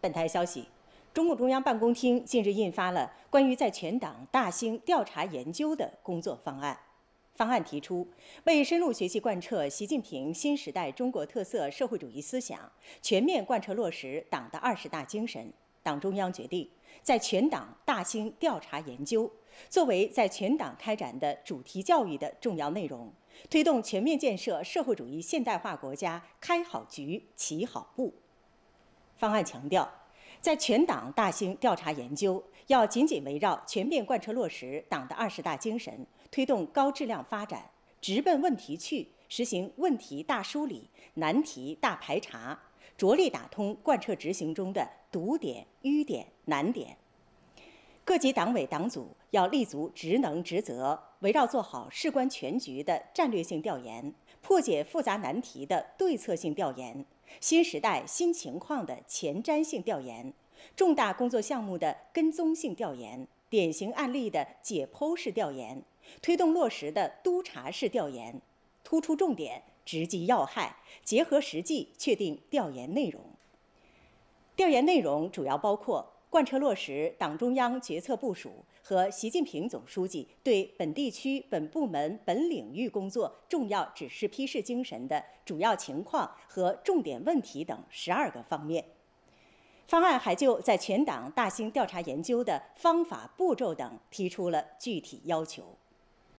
本台消息，中共中央办公厅近日印发了关于在全党大兴调查研究的工作方案。方案提出，为深入学习贯彻习近平新时代中国特色社会主义思想，全面贯彻落实党的二十大精神，党中央决定，在全党大兴调查研究，作为在全党开展的主题教育的重要内容，推动全面建设社会主义现代化国家开好局、起好步。方案强调，在全党大兴调查研究，要紧紧围绕全面贯彻落实党的二十大精神，推动高质量发展，直奔问题去，实行问题大梳理、难题大排查，着力打通贯彻执行中的堵点、淤点、难点。各级党委党组要立足职能职责，围绕做好事关全局的战略性调研、破解复杂难题的对策性调研、新时代新情况的前瞻性调研、重大工作项目的跟踪性调研、典型案例的解剖式调研、推动落实的督查式调研，突出重点、直击要害，结合实际确定调研内容。调研内容主要包括。贯彻落实党中央决策部署和习近平总书记对本地区本部门本领域工作重要指示批示精神的主要情况和重点问题等十二个方面，方案还就在全党大兴调查研究的方法步骤等提出了具体要求。